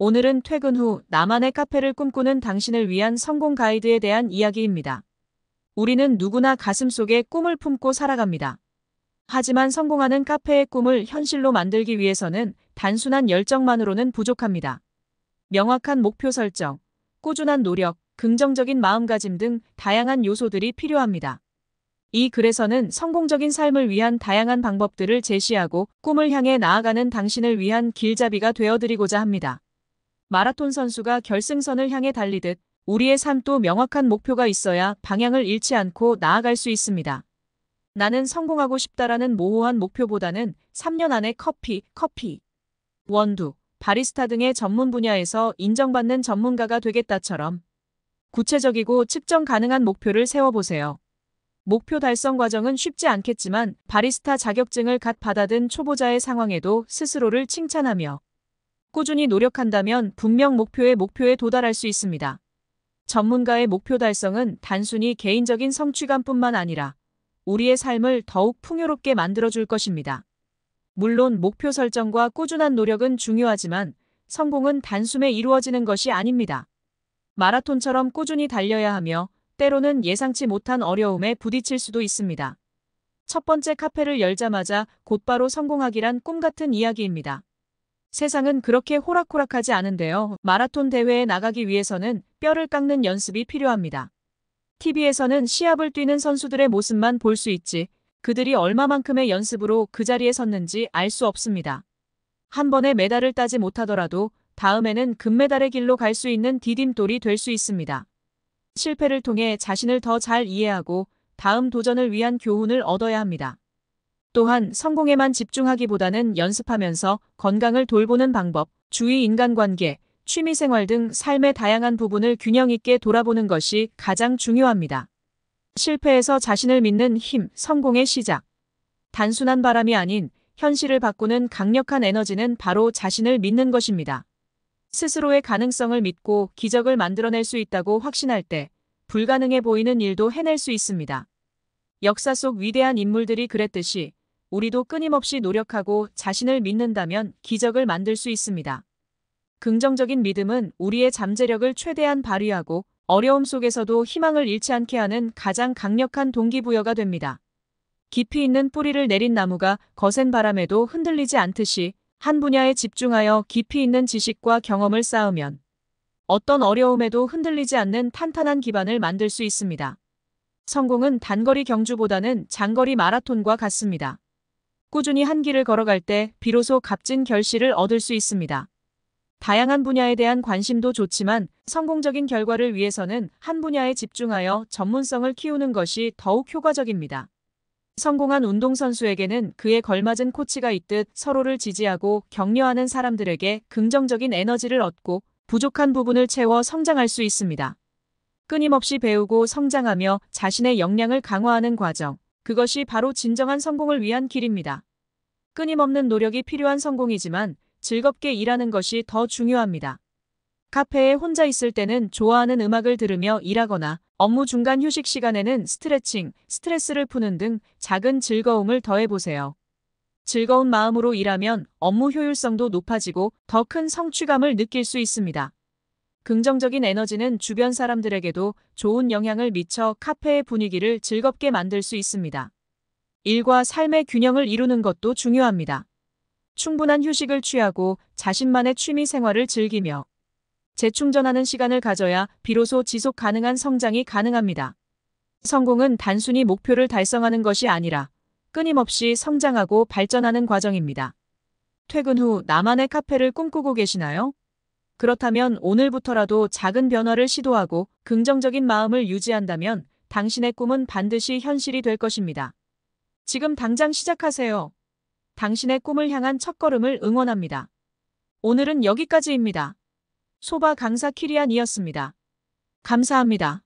오늘은 퇴근 후 나만의 카페를 꿈꾸는 당신을 위한 성공 가이드에 대한 이야기입니다. 우리는 누구나 가슴속에 꿈을 품고 살아갑니다. 하지만 성공하는 카페의 꿈을 현실로 만들기 위해서는 단순한 열정만으로는 부족합니다. 명확한 목표 설정, 꾸준한 노력, 긍정적인 마음가짐 등 다양한 요소들이 필요합니다. 이 글에서는 성공적인 삶을 위한 다양한 방법들을 제시하고 꿈을 향해 나아가는 당신을 위한 길잡이가 되어드리고자 합니다. 마라톤 선수가 결승선을 향해 달리듯 우리의 삶도 명확한 목표가 있어야 방향을 잃지 않고 나아갈 수 있습니다. 나는 성공하고 싶다라는 모호한 목표보다는 3년 안에 커피, 커피, 원두, 바리스타 등의 전문 분야에서 인정받는 전문가가 되겠다처럼 구체적이고 측정 가능한 목표를 세워보세요. 목표 달성 과정은 쉽지 않겠지만 바리스타 자격증을 갓 받아든 초보자의 상황에도 스스로를 칭찬하며 꾸준히 노력한다면 분명 목표의 목표에 도달할 수 있습니다. 전문가의 목표 달성은 단순히 개인적인 성취감뿐만 아니라 우리의 삶을 더욱 풍요롭게 만들어줄 것입니다. 물론 목표 설정과 꾸준한 노력은 중요하지만 성공은 단숨에 이루어지는 것이 아닙니다. 마라톤처럼 꾸준히 달려야 하며 때로는 예상치 못한 어려움에 부딪힐 수도 있습니다. 첫 번째 카페를 열자마자 곧바로 성공하기란 꿈 같은 이야기입니다. 세상은 그렇게 호락호락하지 않은데요. 마라톤 대회에 나가기 위해서는 뼈를 깎는 연습이 필요합니다. TV에서는 시합을 뛰는 선수들의 모습만 볼 수 있지 그들이 얼마만큼의 연습으로 그 자리에 섰는지 알 수 없습니다. 한 번에 메달을 따지 못하더라도 다음에는 금메달의 길로 갈 수 있는 디딤돌이 될 수 있습니다. 실패를 통해 자신을 더 잘 이해하고 다음 도전을 위한 교훈을 얻어야 합니다. 또한 성공에만 집중하기보다는 연습하면서 건강을 돌보는 방법, 주위 인간관계, 취미생활 등 삶의 다양한 부분을 균형 있게 돌아보는 것이 가장 중요합니다. 실패에서 자신을 믿는 힘, 성공의 시작. 단순한 바람이 아닌 현실을 바꾸는 강력한 에너지는 바로 자신을 믿는 것입니다. 스스로의 가능성을 믿고 기적을 만들어낼 수 있다고 확신할 때 불가능해 보이는 일도 해낼 수 있습니다. 역사 속 위대한 인물들이 그랬듯이 우리도 끊임없이 노력하고 자신을 믿는다면 기적을 만들 수 있습니다. 긍정적인 믿음은 우리의 잠재력을 최대한 발휘하고 어려움 속에서도 희망을 잃지 않게 하는 가장 강력한 동기부여가 됩니다. 깊이 있는 뿌리를 내린 나무가 거센 바람에도 흔들리지 않듯이 한 분야에 집중하여 깊이 있는 지식과 경험을 쌓으면 어떤 어려움에도 흔들리지 않는 탄탄한 기반을 만들 수 있습니다. 성공은 단거리 경주보다는 장거리 마라톤과 같습니다. 꾸준히 한 길을 걸어갈 때 비로소 값진 결실을 얻을 수 있습니다. 다양한 분야에 대한 관심도 좋지만 성공적인 결과를 위해서는 한 분야에 집중하여 전문성을 키우는 것이 더욱 효과적입니다. 성공한 운동선수에게는 그에 걸맞은 코치가 있듯 서로를 지지하고 격려하는 사람들에게 긍정적인 에너지를 얻고 부족한 부분을 채워 성장할 수 있습니다. 끊임없이 배우고 성장하며 자신의 역량을 강화하는 과정. 그것이 바로 진정한 성공을 위한 길입니다. 끊임없는 노력이 필요한 성공이지만 즐겁게 일하는 것이 더 중요합니다. 카페에 혼자 있을 때는 좋아하는 음악을 들으며 일하거나 업무 중간 휴식 시간에는 스트레칭, 스트레스를 푸는 등 작은 즐거움을 더해보세요. 즐거운 마음으로 일하면 업무 효율성도 높아지고 더 큰 성취감을 느낄 수 있습니다. 긍정적인 에너지는 주변 사람들에게도 좋은 영향을 미쳐 카페의 분위기를 즐겁게 만들 수 있습니다. 일과 삶의 균형을 이루는 것도 중요합니다. 충분한 휴식을 취하고 자신만의 취미 생활을 즐기며 재충전하는 시간을 가져야 비로소 지속 가능한 성장이 가능합니다. 성공은 단순히 목표를 달성하는 것이 아니라 끊임없이 성장하고 발전하는 과정입니다. 퇴근 후 나만의 카페를 꿈꾸고 계시나요? 그렇다면 오늘부터라도 작은 변화를 시도하고 긍정적인 마음을 유지한다면 당신의 꿈은 반드시 현실이 될 것입니다. 지금 당장 시작하세요. 당신의 꿈을 향한 첫걸음을 응원합니다. 오늘은 여기까지입니다. 소바 강사 키리안이었습니다. 감사합니다.